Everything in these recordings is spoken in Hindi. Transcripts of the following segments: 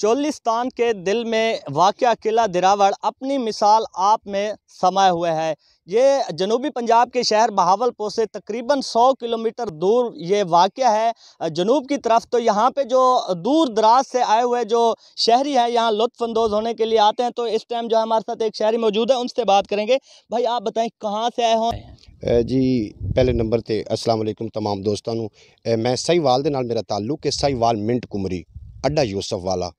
चोलिस्तान के दिल में वाक़ किला दिरावड़ अपनी मिसाल आप में समाये हुए है ये जनूबी पंजाब के शहर बहावलपुर से तकरीबन 100 किलोमीटर दूर ये वाक़ है जनूब की तरफ तो यहाँ पे जो दूर दराज से आए हुए जो शहरी हैं यहाँ लुफानंदोज होने के लिए आते हैं तो इस टाइम जो है हमारे साथ एक शहरी मौजूद है उनसे बात करेंगे भाई आप बताएं कहाँ से आए हों जी पहले नंबर से असलम तमाम दोस्तों मैं सही वाल मेरा ताल्लुक है वाल मिंट कुमरी अड्डा यूसफ वाला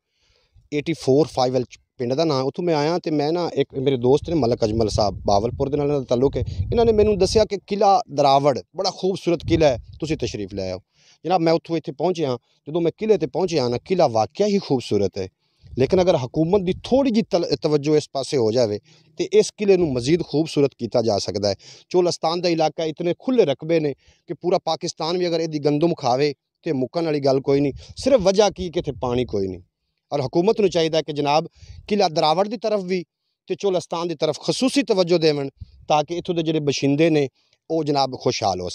84 5 ਐਲ ਪਿੰਡ ਦਾ ਨਾਂ ਉੱਥੋਂ ਮੈਂ ਆਇਆ ਤੇ ਮੈਂ ਨਾ ਇੱਕ ਮੇਰੇ ਦੋਸਤ ਨੇ ਮਲਕ ਅਜਮਲ ਸਾਹਿਬ ਬਾਵਲਪੁਰ ਦੇ ਨਾਲ ਇਹਨਾਂ ਦਾ ਤਾਲੁਕ ਹੈ ਇਹਨਾਂ ਨੇ ਮੈਨੂੰ ਦੱਸਿਆ ਕਿ ਕਿਲਾ ਦਰਾਵੜ ਬੜਾ ਖੂਬਸੂਰਤ ਕਿਲਾ ਹੈ ਤੁਸੀਂ ਤਸ਼ਰੀਫ ਲੈ ਆਓ ਜਨਾਬ ਮੈਂ ਉੱਥੋਂ ਇੱਥੇ ਪਹੁੰਚਿਆ ਜਦੋਂ ਮੈਂ ਕਿਲੇ ਤੇ ਪਹੁੰਚਿਆ ਨਾ ਕਿਲਾ ਵਾਕਿਆ ਹੀ ਖੂਬਸੂਰਤ ਹੈ ਲੇਕਿਨ ਅਗਰ ਹਕੂਮਤ ਦੀ ਥੋੜੀ ਜੀ ਤਵੱਜੋ ਇਸ ਪਾਸੇ ਹੋ ਜਾਵੇ ਤੇ ਇਸ ਕਿਲੇ ਨੂੰ ਮਜ਼ੀਦ ਖੂਬਸੂਰਤ ਕੀਤਾ ਜਾ ਸਕਦਾ ਹੈ ਚੋਲਸਤਾਨ ਦਾ ਇਲਾਕਾ ਇਤਨੇ ਖੁੱਲੇ ਰਕਬੇ ਨੇ ਕਿ ਪੂਰਾ ਪਾਕਿਸਤਾਨ ਵੀ ਅਗਰ ਇਹਦੀ ਗੰਦਮ ਖਾਵੇ ਤੇ ਮੁੱਕਣ ਵਾਲੀ ਗੱਲ ਕੋਈ ਨਹੀਂ ਸਿਰਫ ਵਜ੍ਹਾ ਕੀ ਕਿ ਇੱਥੇ ਪਾਣੀ ਕੋਈ ਨਹੀਂ और ਹਕੂਮਤ ਨੂੰ ਚਾਹੀਦਾ ਕਿ ਜਨਾਬ ਕਿਲਾ ਦਰਾਵੜ ਦੀ ਤਰਫ ਵੀ ਤੇ ਚੋਲਸਤਾਨ ਦੀ ਤਰਫ ਖਸੂਸੀ ਤਵੱਜੋ ਦੇਵਣ ਤਾਂ ਕਿ ਇਥੋਂ ਦੇ ਜਿਹੜੇ ਬਸ਼ਿੰਦੇ ਨੇ ਉਹ ਜਨਾਬ ਖੁਸ਼ਹਾਲ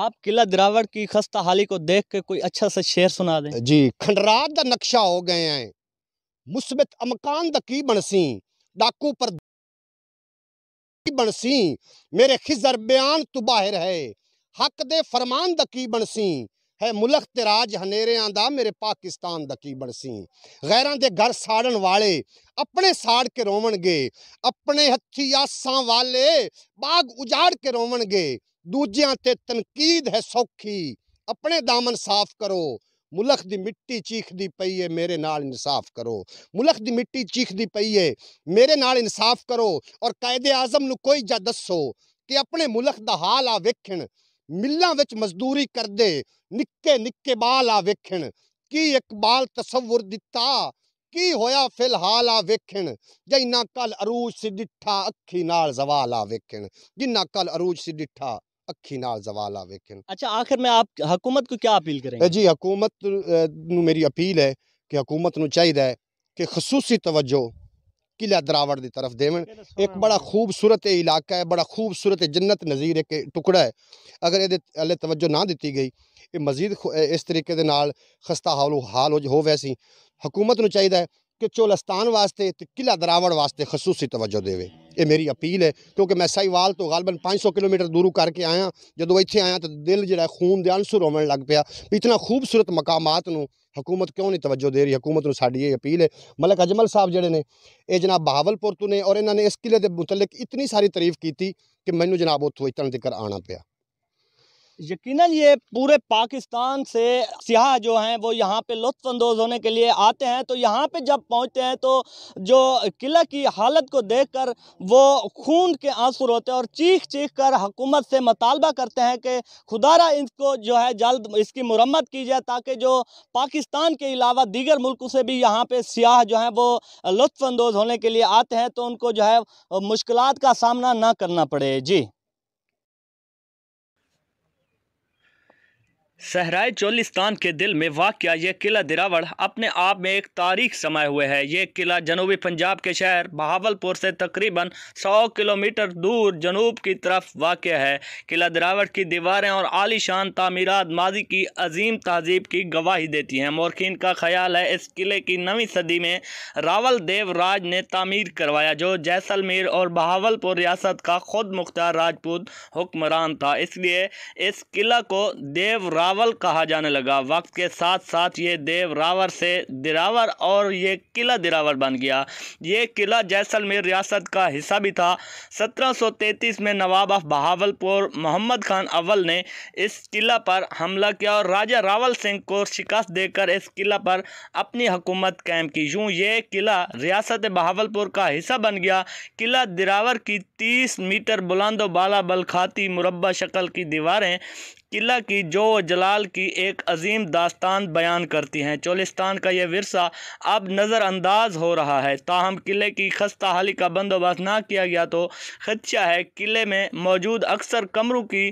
आप किला दरावड़ की खस्ता हाली को देख के कोई अच्छा सा शेर सुना दें जी खंडरात का नक्शा हो गए हैं मुस्बित अमकान द की बनसी डाकू पर बनसी मेरे खिजर बयान तो बाहर है हक दे फरमान द की बनसी ਹੈ ਮੁਲਕ ਤੇ ਰਾਜ ਹਨੇਰਿਆਂ ਦਾ ਮੇਰੇ ਪਾਕਿਸਤਾਨ ਦਾ ਕੀ ਬਣਸੀ ਗੈਰਾਂ ਦੇ ਘਰ ਸਾੜਨ ਵਾਲੇ ਆਪਣੇ ਸਾੜ ਕੇ ਰੋਵਣਗੇ ਆਪਣੇ ਹੱਥੀ ਆਸਾਂ ਵਾਲੇ ਬਾਗ ਉਜਾੜ ਕੇ ਰੋਵਣਗੇ ਦੂਜਿਆਂ ਤੇ ਤਨਕੀਦ ਹੈ ਸੌਖੀ ਆਪਣੇ ਦਾਮਨ ਸਾਫ਼ ਕਰੋ ਮੁਲਕ ਦੀ ਮਿੱਟੀ ਚੀਖਦੀ ਪਈ ਏ ਮੇਰੇ ਨਾਲ ਇਨਸਾਫ ਕਰੋ ਮੁਲਕ ਦੀ ਮਿੱਟੀ ਚੀਖਦੀ ਪਈ ਏ ਮੇਰੇ ਨਾਲ ਇਨਸਾਫ ਕਰੋ ਔਰ ਕਾਇਦੇ ਆਜ਼ਮ ਨੂੰ ਕੋਈ ਜਾ ਦੱਸੋ ਕਿ ਆਪਣੇ ਮੁਲਕ ਦਾ ਹਾਲ ਆ ਵੇਖਣ ਮਿੱਲਾਂ ਵਿੱਚ ਮਜ਼ਦੂਰੀ ਕਰਦੇ ਨਿੱਕੇ ਨਿੱਕੇ ਬਾਲ ਆ ਵੇਖਣ ਕੀ ਇਕਬਾਲ ਤਸਵੁਰ ਦਿੱਤਾ ਕੀ ਹੋਇਆ ਫਿਲਹਾਲ ਆ ਵੇਖਣ ਜਿੰਨਾ ਕੱਲ ਅਰੂਜ ਸੀ ਡਿੱਠਾ ਅੱਖੀ ਨਾਲ ਜ਼ਵਾਲ ਆ ਵੇਖਣ ਜਿੰਨਾ ਕੱਲ ਅਰੂਜ ਸੀ ਡਿੱਠਾ अखी नाल जवाला वेखन अच्छा आखिर में आप हुकूमत को क्या अपील करेंगे जी हुकूमत मेरी अपील है कि हुकूमत चाहिए है कि खसूसी तवज्जो किला दरावड़ की तरफ देवन तो एक बड़ा खूबसूरत इलाका है बड़ा खूबसूरत जन्नत नज़ीर एक टुकड़ा है अगर ये अले तवज्जो ना दी गई ये मजीद इस तरीके खस्ता हाल हाल हो वैसी हुकूमत को चाहिए कि चोलस्तान वास्ते तो किला दरावड़ वास्ते खसूसी तवज्जो दे ये मेरी अपील है क्योंकि मैं साईवाल तो गालबन पांच सौ किलोमीटर दूर करके आया जो इतने आया तो दिल जरा खून दे आंसुर होवन लग पाया इतना खूबसूरत मकामात ਹਕੂਮਤ ਕਿਉਂ ਨਹੀਂ ਤਵੱਜੋ ਦੇ ਰਹੀ ਹਕੂਮਤ ਨੂੰ ਸਾਡੀ ਇਹ ਅਪੀਲ ਹੈ ਮਲਕ ਅਜਮਲ ਸਾਹਿਬ ਜਿਹੜੇ ਨੇ ਇਹ ਜਨਾਬ ਬਹਾਵਲਪੁਰ ਤੋਂ ਨੇ ਔਰ ਇਹਨਾਂ ਨੇ ਇਸ ਕਿਲੇ ਦੇ ਮੁਤਲਕ ਇਤਨੀ ਸਾਰੀ ਤਾਰੀਫ ਕੀਤੀ ਕਿ ਮੈਨੂੰ ਜਨਾਬ ਉੱਥੋਂ ਇਤਨਾ ਜ਼ਿਕਰ ਆਣਾ ਪਿਆ यकीनन ये पूरे पाकिस्तान से सियाह जो हैं वो यहाँ पे लुफानंदोज होने के लिए आते हैं तो यहाँ पे जब पहुँचते हैं तो जो किला की हालत को देखकर वो खून के आंसू होते हैं और चीख चीख कर हुकूमत से मतालबा करते हैं कि खुदारा इसको जो है जल्द इसकी मरम्मत की जाए ताकि जो पाकिस्तान के अलावा दीगर मुल्कों से भी यहाँ पर सियाह जो हैं वो लुफानंदोज होने के लिए आते हैं तो उनको जो है मुश्किल का सामना ना करना पड़े जी सहराय चोलिस्तान के दिल में वाक़ यह किला दिरावड़ अपने आप में एक तारीख समाये हुए है ये किला जनूबी पंजाब के शहर बहावलपुर से तकरीबन 100 किलोमीटर दूर जनूब की तरफ वाक़ है किला दिरावड़ की दीवारें और आलीशान तमीरत माजी की अजीम तहजीब की गवाही देती हैं मोरखीन का ख्याल है इस किले की नवी सदी में रावल देव राज ने तामीर करवाया जो जैसलमेर और बहावलपुर रियासत का खुद मुख्तार राजपूत हुक्मरान था इसलिए इस किला को देवराज रावल कहा जाने लगा वक्त के साथ साथ ये देव रावर से दिरावर और ये किला दिरावर बन गया ये किला जैसलमेर रियासत का हिस्सा भी था 1733 में नवाब ऑफ बहावलपुर मोहम्मद खान अव्वल ने इस किला पर हमला किया और राजा रावल सिंह को शिकस्त देकर इस किला पर अपनी हुकूमत कायम की यूँ ये किला रियासत बहावलपुर का हिस्सा बन गया किला दिरावर की तीस मीटर बुलंदोबाला बाला बलखाती मुरबा शक्ल की दीवारें किला की जो जलाल की एक अजीम दास्तान बयान करती हैं चोलिस्तान का यह वरसा अब नज़रअंदाज हो रहा है ताहम किले की खस्ता हाली का बंदोबस्त ना किया गया तो खदशा है किले में मौजूद अक्सर कमरों की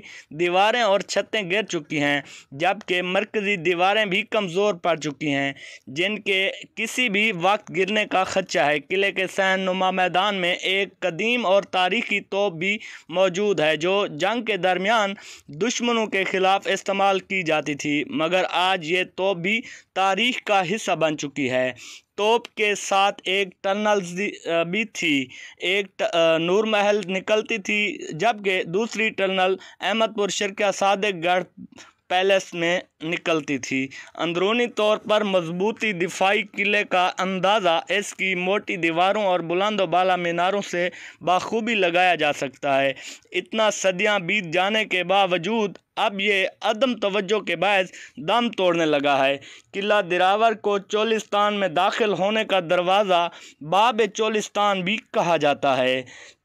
दीवारें और छतें गिर चुकी हैं जबकि मरकज़ी दीवारें भी कमज़ोर पड़ चुकी हैं जिनके किसी भी वक्त गिरने का खदशा है किले के सहन नुमा मैदान में एक कदीम और तारीखी तोप भी मौजूद है जो जंग के दरमियान दुश्मनों के खिलाफ इस्तेमाल की जाती थी मगर आज ये तोप भी तारीख का हिस्सा बन चुकी है तोप के साथ एक टनल भी थी एक नूर महल निकलती थी जबकि दूसरी टनल अहमदपुर शिरका गढ़ पैलेस में निकलती थी अंदरूनी तौर पर मजबूती दिफाई किले का अंदाज़ा इसकी मोटी दीवारों और बुलंद बाला मीनारों से बाखूबी लगाया जा सकता है इतना सदियां बीत जाने के बावजूद अब ये अदम तवज्जो के बायस दम तोड़ने लगा है किला दिरावर को चोलिस्तान में दाखिल होने का दरवाज़ा बाब चोलिस्तान भी कहा जाता है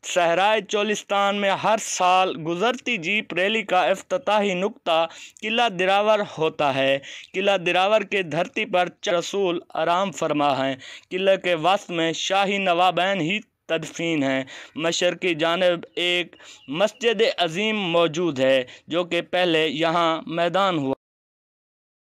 सहराय चोलिस्तान में हर साल गुजरती जीप रैली का अफ्ताही नुकता किला दिरावर होता है किला दिरावर के धरती पर रसूल आराम फरमा है किले के वस्त में शाही नवाबैन ही तदफीन है मशर की जानब एक मस्जिद अजीम मौजूद है जो कि पहले यहाँ मैदान हुआ